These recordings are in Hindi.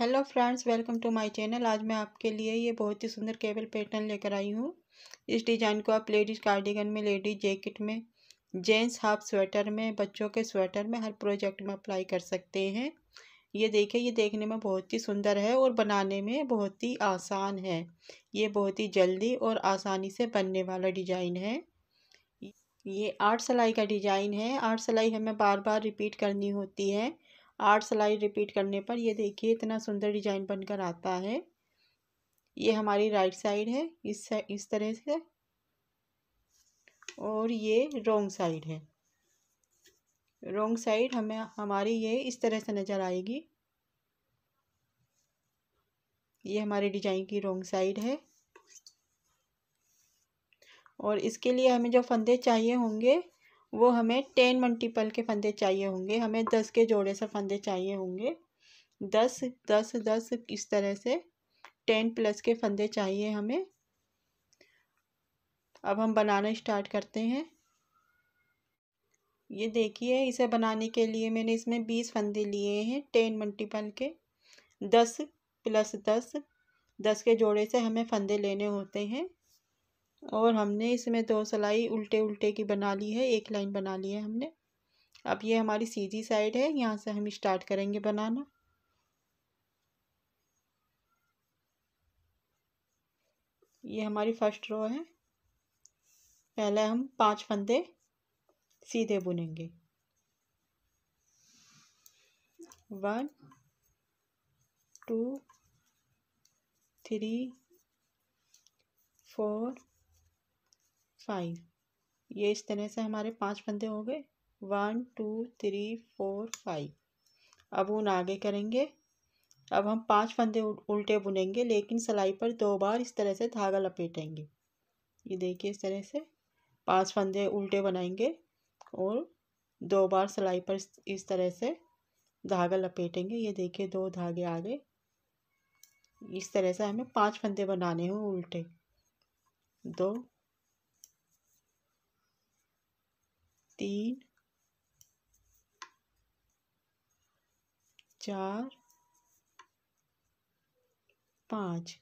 hello friends welcome to my channel आज मैं आपके लिए ये बहुत ही सुंदर केबल पैटर्न लेकर आई हूँ इस डिज़ाइन को आप लेडीज़ कार्डिगन में लेडीज़ जैकेट में जेंट्स हाफ स्वेटर में बच्चों के स्वेटर में हर प्रोजेक्ट में अप्लाई कर सकते हैं ये देखिए ये देखने में बहुत ही सुंदर है और बनाने में बहुत ही आसान है ये बहुत ही जल्दी और आसानी से बनने वाला डिज़ाइन है ये आठ सिलाई का डिज़ाइन है आठ सिलाई हमें बार बार रिपीट करनी होती है आठ सिलाई रिपीट करने पर ये देखिए इतना सुंदर डिजाइन बनकर आता है ये हमारी राइट साइड है इस इस तरह से और ये रोंग साइड है रोंग साइड हमें हमारी ये इस तरह से नज़र आएगी ये हमारे डिजाइन की रोंग साइड है और इसके लिए हमें जो फंदे चाहिए होंगे वो हमें टेन मल्टीपल के फंदे चाहिए होंगे हमें दस के जोड़े से फंदे चाहिए होंगे दस दस दस इस तरह से टेन प्लस के फंदे चाहिए हमें अब हम बनाना स्टार्ट करते हैं ये देखिए इसे बनाने के लिए मैंने इसमें बीस फंदे लिए हैं टेन मल्टीपल के दस प्लस दस दस के जोड़े से हमें फंदे लेने होते हैं और हमने इसमें दो सिलाई उल्टे उल्टे की बना ली है एक लाइन बना ली है हमने अब ये हमारी सीधी साइड है यहाँ से हम स्टार्ट करेंगे बनाना ये हमारी फर्स्ट रो है पहले हम पांच फंदे सीधे बुनेंगे one two three four five ये इस तरह से हमारे पांच फंदे हो गए one two three four five अब उन आगे करेंगे अब हम पांच फंदे उल्टे बुनेंगे लेकिन सिलाई पर दो बार इस तरह से धागा लपेटेंगे ये देखिए इस तरह से पांच फंदे उल्टे बनाएंगे और दो बार सिलाई पर इस तरह से धागा लपेटेंगे ये देखिए दो धागे आगे इस तरह से हमें पांच फंदे बनाने हैं उल्टे दो तीन चार पाँच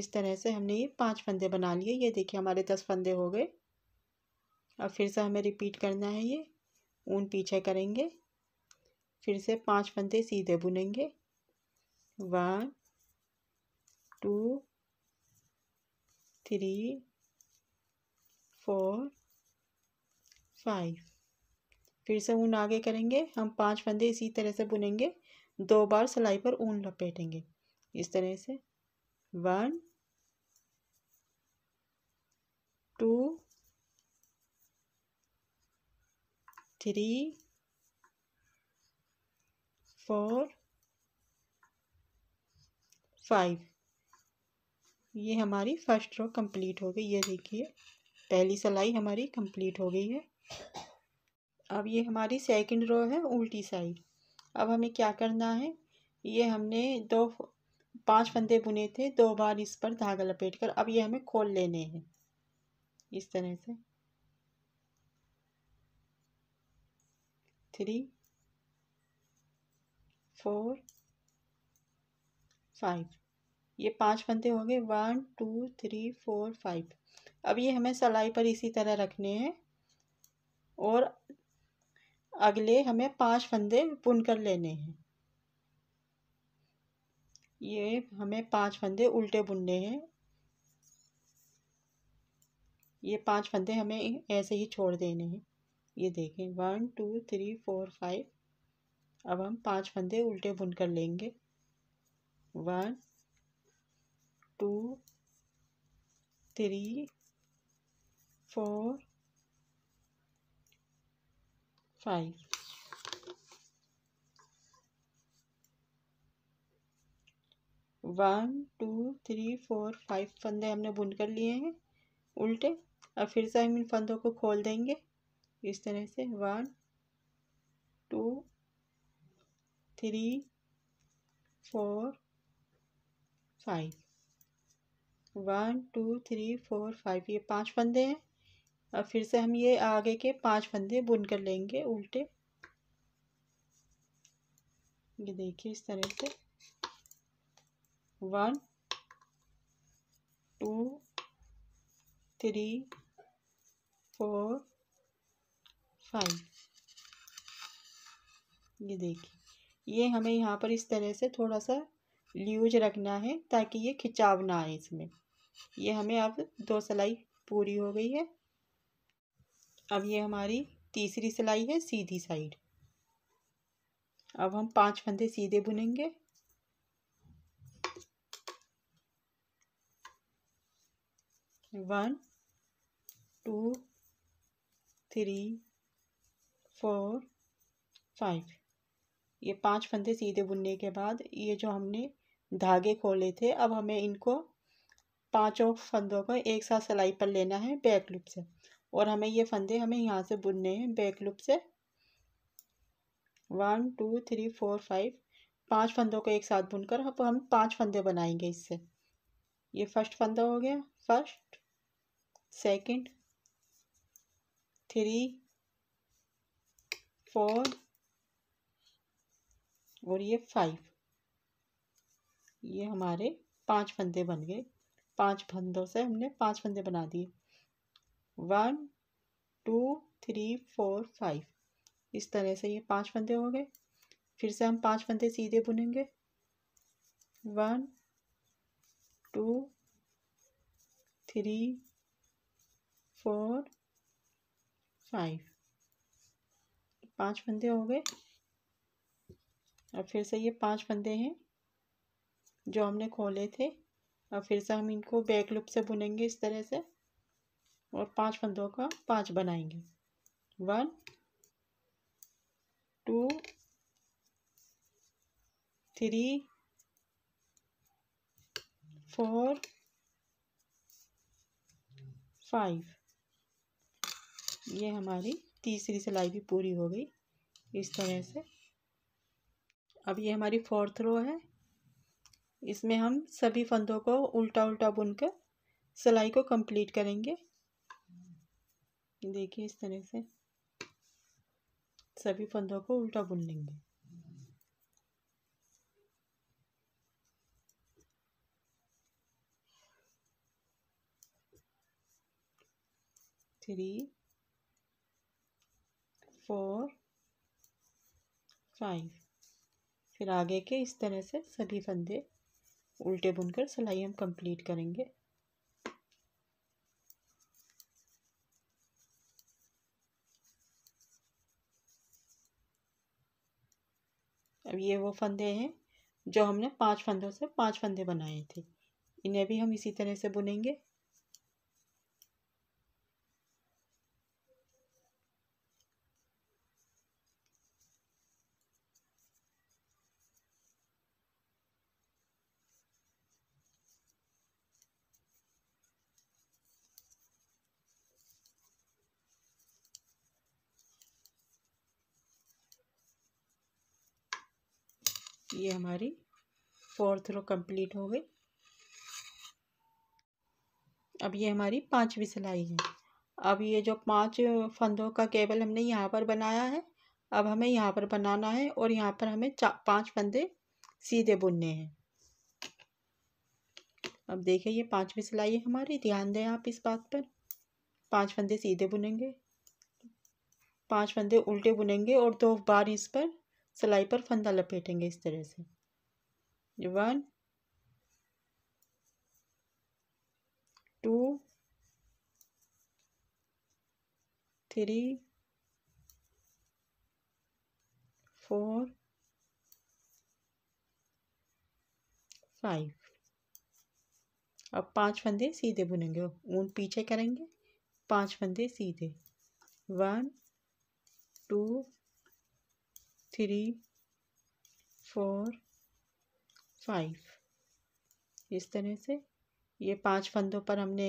इस तरह से हमने ये पांच फंदे बना लिए ये देखिए हमारे दस फंदे हो गए अब फिर से हमें रिपीट करना है ये ऊन पीछे करेंगे फिर से पांच फंदे सीधे बुनेंगे one two three four five फिर से ऊन आगे करेंगे हम पांच फंदे इसी तरह से बुनेंगे दो बार सिलाई पर ऊन लपेटेंगे इस तरह से one two three four five ये हमारी फर्स्ट रो कंप्लीट हो गई ये देखिए पहली सिलाई हमारी कंप्लीट हो गई है अब ये हमारी सेकंड रो है उल्टी साइड अब हमें क्या करना है ये हमने दो पांच फंदे बुने थे दो बार इस पर धागा लपेट कर अब ये हमें खोल लेने हैं इस तरह से थ्री फोर फाइव ये पांच फंदे हो गए one two three four five अब ये हमें सलाई पर इसी तरह रखने हैं और अगले हमें पांच फंदे बुन कर लेने हैं ये हमें पांच फंदे उल्टे बुनने हैं ये पांच फंदे हमें ऐसे ही छोड़ देने हैं ये देखें one two three four five अब हम पांच फंदे उल्टे बुन कर लेंगे one two three four five one two three four five फंदे हमने बुन कर लिए हैं उल्टे अब फिर से हम इन फंदों को खोल देंगे इस तरह से one two three four five one two three four five ये पांच फंदे हैं अब फिर से हम ये आगे के पांच फंदे बुन कर लेंगे उल्टे ये देखिए इस तरह से one two three four five ये देखिए ये हमें यहाँ पर इस तरह से थोड़ा सा ल्यूज रखना है ताकि ये खिंचाव ना आए इसमें ये हमें अब दो सिलाई पूरी हो गई है अब ये हमारी तीसरी सिलाई है सीधी साइड अब हम पांच फंदे सीधे बुनेंगे one two three four five ये पांच फंदे सीधे बुनने के बाद ये जो हमने धागे खोले थे अब हमें इनको पांचों फंदों को एक साथ सिलाई पर लेना है बैक लूप से और हमें ये फंदे हमें यहाँ से बुनने हैं बैक लूप से one two three four five पांच फंदों को एक साथ बुनकर अब हम पांच फंदे बनाएंगे इससे ये फर्स्ट फंदा हो गया फर्स्ट सेकंड थ्री फोर और ये फाइव ये हमारे पांच फंदे बन गए पांच फंदों से हमने पांच फंदे बना दिए one two three four five इस तरह से ये पांच फंदे हो गए फिर से हम पांच फंदे सीधे बुनेंगे one two three four five पांच फंदे हो गए और फिर से ये पांच फंदे हैं जो हमने खोले थे और फिर से हम इनको बैक लूप से बुनेंगे इस तरह से और पांच फंदों का पांच बनाएंगे one two three four five ये हमारी तीसरी सिलाई भी पूरी हो गई इस तरह से अब ये हमारी फोर्थ रो है इसमें हम सभी फंदों को उल्टा उल्टा बुनकर सिलाई को कंप्लीट करेंगे देखिए इस तरह से सभी फंदों को उल्टा बुन लेंगे थ्री फोर फाइव फिर आगे के इस तरह से सभी फंदे उल्टे बुनकर सिलाई हम कंप्लीट करेंगे अब ये वो फंदे हैं जो हमने पांच फंदों से पांच फंदे बनाए थे इन्हें भी हम इसी तरह से बुनेंगे ये हमारी फोर्थ रो कंप्लीट हो गई अब ये हमारी पांचवी सिलाई है अब ये जो पांच फंदों का केबल हमने यहाँ पर बनाया है अब हमें यहाँ पर बनाना है और यहाँ पर हमें पांच फंदे सीधे बुनने हैं अब देखिए ये पांचवी सिलाई है हमारी ध्यान दें आप इस बात पर पांच फंदे सीधे बुनेंगे पांच फंदे उल्टे बुनेंगे और दो बार इस पर सिलाई पर फंदा लपेटेंगे इस तरह से one two three four five अब पांच फंदे सीधे बुनेंगे ऊन पीछे करेंगे पांच फंदे सीधे one two three four five इस तरह से ये पांच फंदों पर हमने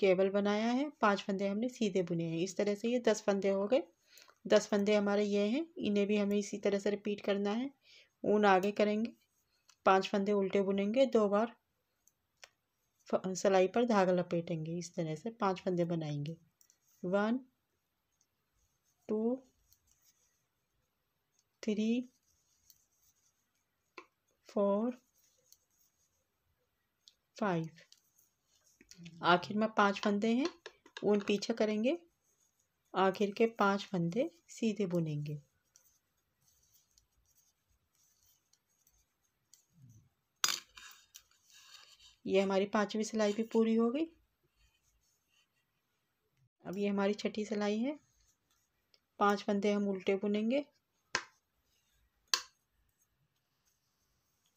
केबल बनाया है पांच फंदे हमने सीधे बुने हैं इस तरह से ये दस फंदे हो गए दस फंदे हमारे ये हैं इन्हें भी हमें इसी तरह से रिपीट करना है ऊन आगे करेंगे पांच फंदे उल्टे बुनेंगे दो बार सिलाई पर धागा लपेटेंगे इस तरह से पांच फंदे बनाएंगे one two three four five आखिर में पांच फंदे हैं उन पीछे करेंगे आखिर के पांच फंदे सीधे बुनेंगे ये हमारी पांचवी सिलाई भी पूरी हो गई अब ये हमारी छठी सिलाई है पांच फंदे हम उल्टे बुनेंगे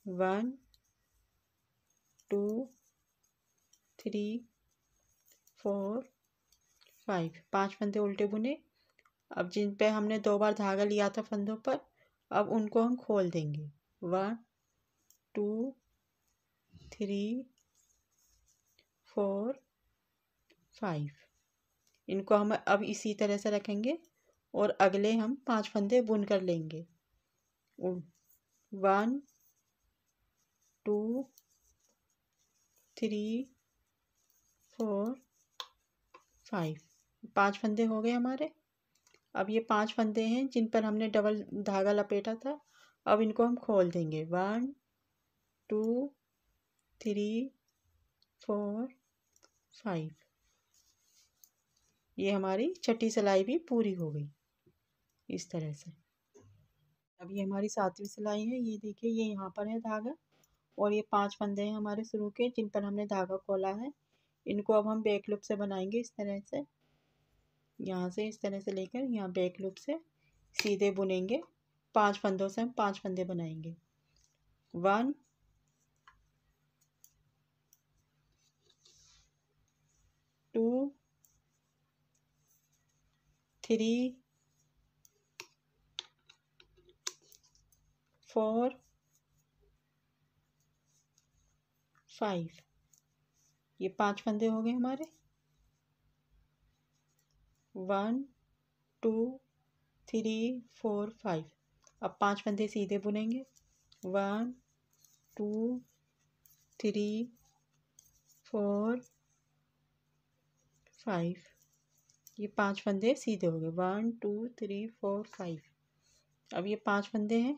one two three four five पांच फंदे उल्टे बुने अब जिन पे हमने दो बार धागा लिया था फंदों पर अब उनको हम खोल देंगे one two three four five इनको हम अब इसी तरह से रखेंगे और अगले हम पांच फंदे बुन कर लेंगे one two three four five पांच फंदे हो गए हमारे अब ये पांच फंदे हैं जिन पर हमने डबल धागा लपेटा था अब इनको हम खोल देंगे one two three four five ये हमारी छठी सिलाई भी पूरी हो गई इस तरह से अब ये हमारी सातवीं सिलाई है ये देखिए ये यहाँ पर है धागा और ये पांच फंदे हैं हमारे शुरू के जिन पर हमने धागा खोला है इनको अब हम बैक लूप से बनाएंगे इस तरह से यहाँ से इस तरह से लेकर यहाँ बैक लूप से सीधे बुनेंगे पांच फंदों से हम पांच फंदे बनाएंगे one two three four five ये पांच फंदे हो गए हमारे one two three four five अब पांच फंदे सीधे बुनेंगे one two three four five ये पांच फंदे सीधे हो गए one two three four five अब ये पांच फंदे हैं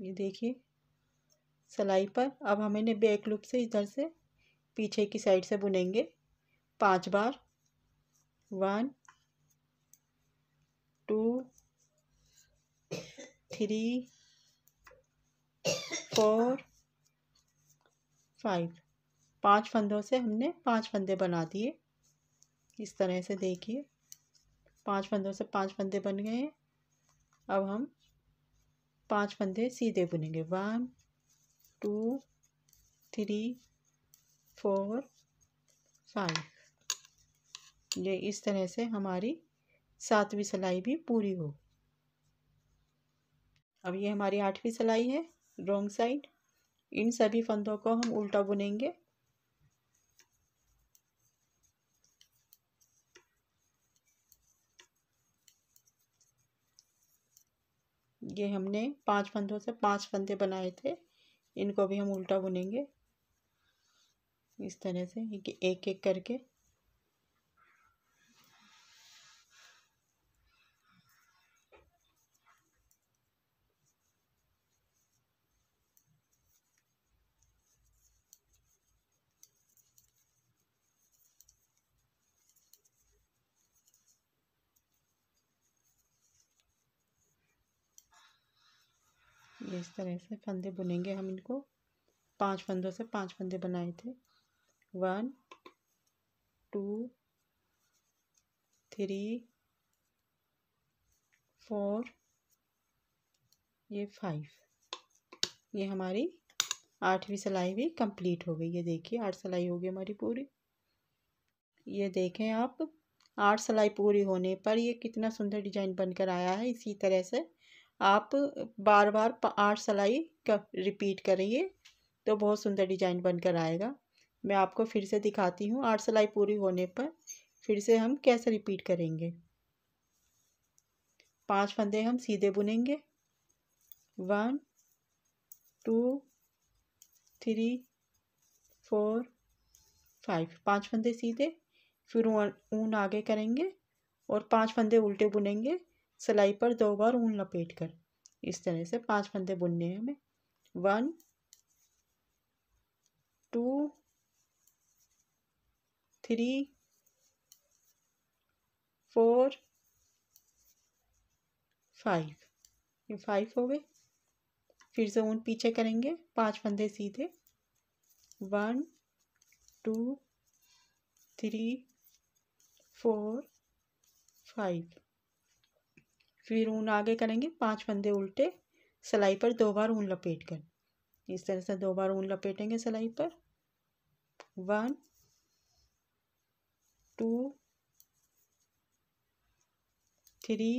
ये देखिए सिलाई पर अब हम इन्हें बैक लूप से इधर से पीछे की साइड से बुनेंगे पांच बार one two three four five पांच फंदों से हमने पांच फंदे बना दिए इस तरह से देखिए पांच फंदों से पांच फंदे बन गए हैं अब हम पांच फंदे सीधे बुनेंगे one two three four five ये इस तरह से हमारी सातवीं सिलाई भी पूरी हो अब ये हमारी आठवीं सिलाई है रॉन्ग साइड इन सभी फंदों को हम उल्टा बुनेंगे ये हमने पांच फंदों से पांच फंदे बनाए थे इनको भी हम उल्टा बुनेंगे इस तरह से एक एक करके इस तरह से फंदे बुनेंगे हम इनको पांच फंदों से पांच फंदे बनाए थे वन टू थ्री फोर ये फाइव ये हमारी आठवीं सिलाई भी कंप्लीट हो गई ये देखिए आठ सिलाई होगी हमारी पूरी ये देखें आप आठ सिलाई पूरी होने पर ये कितना सुंदर डिजाइन बनकर आया है इसी तरह से आप बार बार आठ सलाई का रिपीट करिए तो बहुत सुंदर डिजाइन बनकर आएगा मैं आपको फिर से दिखाती हूँ आठ सलाई पूरी होने पर फिर से हम कैसे रिपीट करेंगे पांच फंदे हम सीधे बुनेंगे one two three four five पांच फंदे सीधे फिर ऊन आगे करेंगे और पांच फंदे उल्टे बुनेंगे सिलाई पर दो बार ऊन लपेट कर इस तरह से पांच फंदे बुनने हैं हमें one two three four five ये फाइव हो गए फिर से ऊन पीछे करेंगे पांच फंदे सीधे one two three four five फिर ऊन आगे करेंगे पांच फंदे उल्टे सिलाई पर दो बार ऊन लपेट कर इस तरह से दो बार ऊन लपेटेंगे सिलाई पर one two three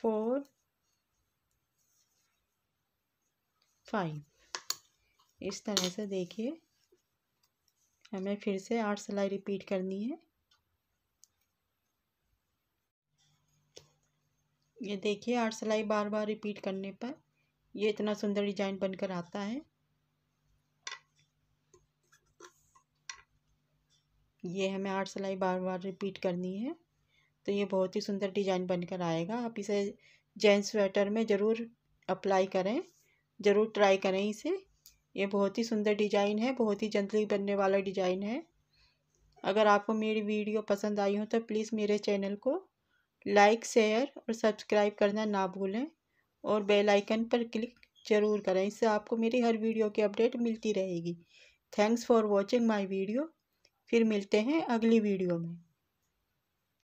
four five इस तरह से देखिए हमें फिर से आठ सिलाई रिपीट करनी है ये देखिए आठ सिलाई बार बार रिपीट करने पर ये इतना सुंदर डिजाइन बनकर आता है ये हमें आठ सिलाई बार बार रिपीट करनी है तो ये बहुत ही सुंदर डिजाइन बनकर आएगा आप इसे जेंट्स स्वेटर में ज़रूर अप्लाई करें ज़रूर ट्राई करें इसे ये बहुत ही सुंदर डिजाइन है बहुत ही जल्दी बनने वाला डिजाइन है अगर आपको मेरी वीडियो पसंद आई हो तो प्लीज़ मेरे चैनल को लाइक शेयर और सब्सक्राइब करना ना भूलें और बेल आइकन पर क्लिक ज़रूर करें इससे आपको मेरी हर वीडियो की अपडेट मिलती रहेगी thanks for watching my video फिर मिलते हैं अगली वीडियो में